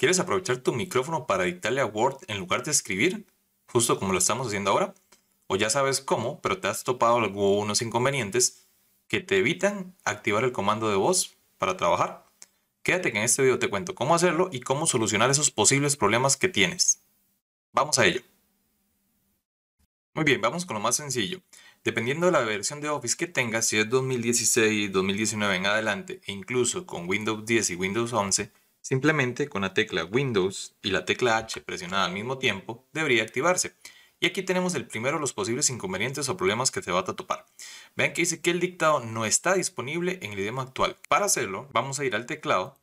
¿Quieres aprovechar tu micrófono para dictarle a Word en lugar de escribir? Justo como lo estamos haciendo ahora. O ya sabes cómo, pero te has topado algunos inconvenientes que te evitan activar el comando de voz para trabajar. Quédate que en este video te cuento cómo hacerlo y cómo solucionar esos posibles problemas que tienes. Vamos a ello. Muy bien, vamos con lo más sencillo. Dependiendo de la versión de Office que tengas, si es 2016, 2019 en adelante e incluso con Windows 10 y Windows 11, Simplemente con la tecla Windows y la tecla H presionada al mismo tiempo debería activarse. Y aquí tenemos el primero de los posibles inconvenientes o problemas que se va a topar. Vean que dice que el dictado no está disponible en el idioma actual. Para hacerlo, vamos a ir al teclado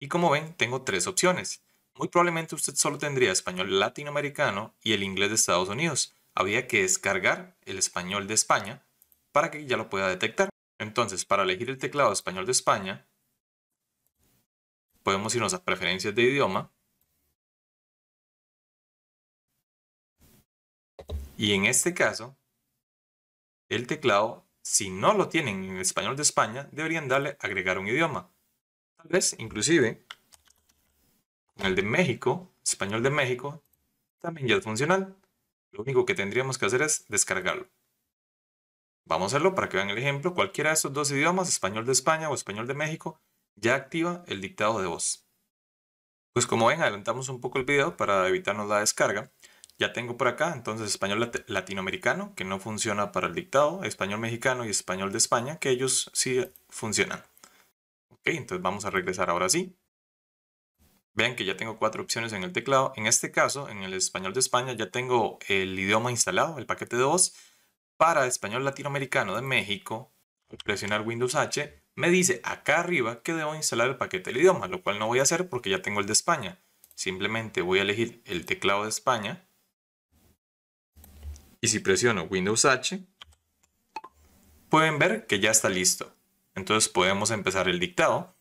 y como ven, tengo tres opciones. Muy probablemente usted solo tendría español latinoamericano y el inglés de Estados Unidos. Habría que descargar el español de España para que ya lo pueda detectar. Entonces, para elegir el teclado español de España, podemos irnos a preferencias de idioma. Y en este caso, el teclado, si no lo tienen en español de España, deberían darle agregar un idioma. Tal vez, inclusive, el de México, español de México, también ya es funcional. Lo único que tendríamos que hacer es descargarlo. Vamos a hacerlo para que vean el ejemplo. Cualquiera de estos dos idiomas, español de España o español de México, ya activa el dictado de voz. Pues como ven, adelantamos un poco el video para evitarnos la descarga. Ya tengo por acá entonces español latinoamericano, que no funciona para el dictado, español mexicano y español de España, que ellos sí funcionan. Ok, entonces vamos a regresar ahora sí. Vean que ya tengo cuatro opciones en el teclado. En este caso, en el español de España, ya tengo el idioma instalado, el paquete de voz. Para español latinoamericano de México, presionar Windows H, me dice acá arriba que debo instalar el paquete del idioma, lo cual no voy a hacer porque ya tengo el de España. Simplemente voy a elegir el teclado de España. Y si presiono Windows H, pueden ver que ya está listo. Entonces podemos empezar el dictado.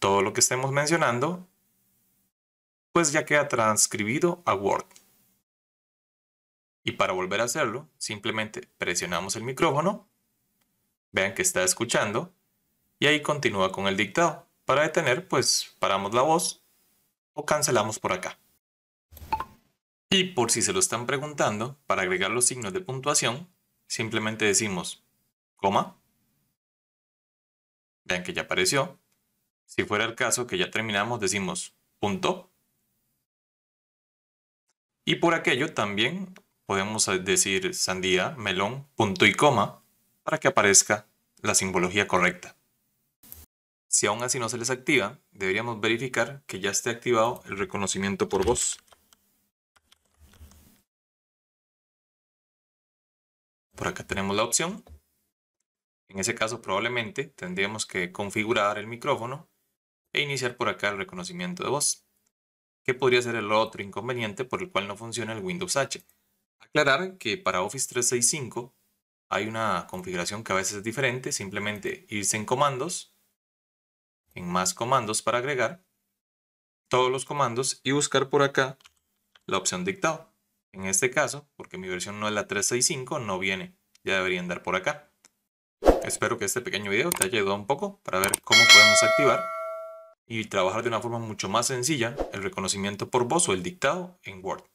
Todo lo que estemos mencionando, pues ya queda transcribido a Word. Y para volver a hacerlo, simplemente presionamos el micrófono. Vean que está escuchando y ahí continúa con el dictado. Para detener, pues paramos la voz o cancelamos por acá. Y por si se lo están preguntando, para agregar los signos de puntuación, simplemente decimos coma. Vean que ya apareció. Si fuera el caso que ya terminamos, decimos punto. Y por aquello también podemos decir sandía, melón, punto y coma para que aparezca la simbología correcta. Si aún así no se les activa, deberíamos verificar que ya esté activado el reconocimiento por voz. Por acá tenemos la opción. En ese caso probablemente tendríamos que configurar el micrófono e iniciar por acá el reconocimiento de voz, ¿Qué podría ser el otro inconveniente por el cual no funciona el Windows H. Aclarar que para Office 365 hay una configuración que a veces es diferente, simplemente irse en comandos más comandos para agregar todos los comandos y buscar por acá la opción dictado. En este caso, porque mi versión no es la 365, no viene. Ya deberían dar por acá. Espero que este pequeño video te haya ayudado un poco para ver cómo podemos activar y trabajar de una forma mucho más sencilla el reconocimiento por voz o el dictado en Word.